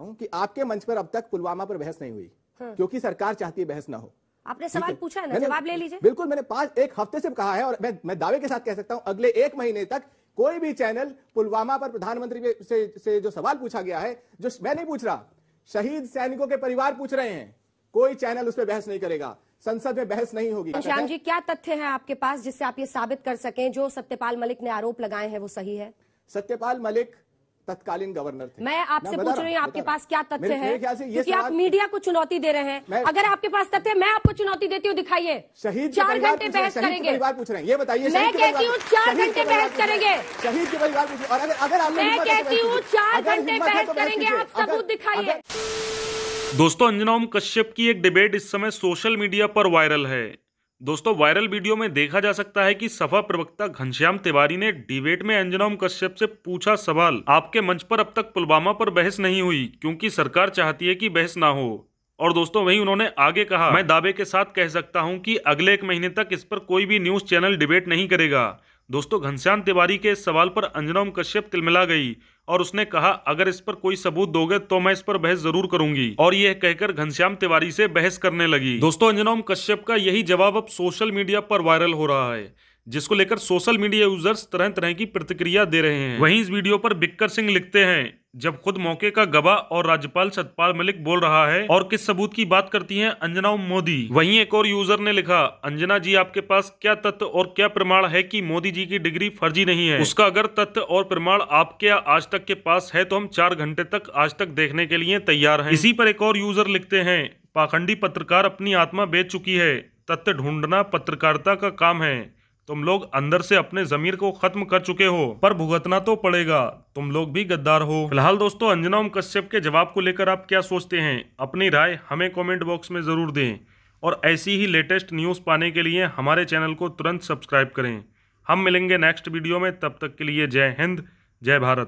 कि आपके मंच पर अब तक पुलवामा पर बहस नहीं हुई हम्म। क्योंकि सरकार चाहती है बहस ना हो आपने सवाल पूछा ना जवाब ले लीजिए बिल्कुल मैंने पांच एक हफ्ते से कहा है और मैं मैं दावे के साथ कह सकता हूं अगले एक महीने तक कोई भी चैनल पुलवामा पर प्रधानमंत्री से से जो सवाल पूछा गया है जो मैं नहीं पूछ रहा शहीद सैनिकों के परिवार पूछ रहे हैं कोई चैनल उस पर बहस नहीं करेगा संसद में बहस नहीं होगी श्याम जी क्या तथ्य है आपके पास जिससे आप ये साबित कर सकें जो सत्यपाल मलिक ने आरोप लगाए हैं वो सही है सत्यपाल मलिक तत्कालीन गवर्नर थे मैं आपसे पूछ रही हूँ आपके पास क्या तथ्य है क्योंकि आप मीडिया को चुनौती दे रहे हैं अगर आपके पास तथ्य मैं आपको चुनौती देती हूँ दिखाइए शहीद चार घंटे बहस करेंगे पूछ रहे हैं ये बताइए मैं कहती हूँ चार घंटे तो बहस करेंगे शहीद की परिवार अगर मैं कहती हूँ चार घंटे बहस करेंगे आप सबूत दिखाइए दोस्तों अंजना ओम कश्यप की एक डिबेट इस समय सोशल मीडिया पर वायरल है दोस्तों वायरल वीडियो में देखा जा सकता है कि सभा प्रवक्ता घनश्याम तिवारी ने डिबेट में अंजनाम कश्यप से पूछा सवाल आपके मंच पर अब तक पुलवामा पर बहस नहीं हुई क्योंकि सरकार चाहती है कि बहस ना हो और दोस्तों वहीं उन्होंने आगे कहा मैं दावे के साथ कह सकता हूं कि अगले एक महीने तक इस पर कोई भी न्यूज चैनल डिबेट नहीं करेगा दोस्तों घनश्याम तिवारी के सवाल पर अंजना कश्यप तिलमिला गई और उसने कहा अगर इस पर कोई सबूत दोगे तो मैं इस पर बहस जरूर करूंगी और यह कहकर घनश्याम तिवारी से बहस करने लगी दोस्तों अंजना कश्यप का यही जवाब अब सोशल मीडिया पर वायरल हो रहा है जिसको लेकर सोशल मीडिया यूजर्स तरह तरह की प्रतिक्रिया दे रहे हैं वहीं इस वीडियो पर बिक्कर सिंह लिखते हैं जब खुद मौके का गवाह और राज्यपाल सतपाल मलिक बोल रहा है और किस सबूत की बात करती हैं अंजना मोदी वहीं एक और यूजर ने लिखा अंजना जी आपके पास क्या तथ्य और क्या प्रमाण है कि मोदी जी की डिग्री फर्जी नहीं है उसका अगर तथ्य और प्रमाण आपके आज तक के पास है तो हम चार घंटे तक आज तक देखने के लिए तैयार है इसी पर एक और यूजर लिखते हैं पाखंडी पत्रकार अपनी आत्मा बेच चुकी है तथ्य ढूंढना पत्रकारिता का काम है तुम लोग अंदर से अपने जमीर को खत्म कर चुके हो पर भुगतना तो पड़ेगा तुम लोग भी गद्दार हो फिलहाल दोस्तों अंजना ओम कश्यप के जवाब को लेकर आप क्या सोचते हैं अपनी राय हमें कमेंट बॉक्स में ज़रूर दें और ऐसी ही लेटेस्ट न्यूज़ पाने के लिए हमारे चैनल को तुरंत सब्सक्राइब करें हम मिलेंगे नेक्स्ट वीडियो में तब तक के लिए जय हिंद जय भारत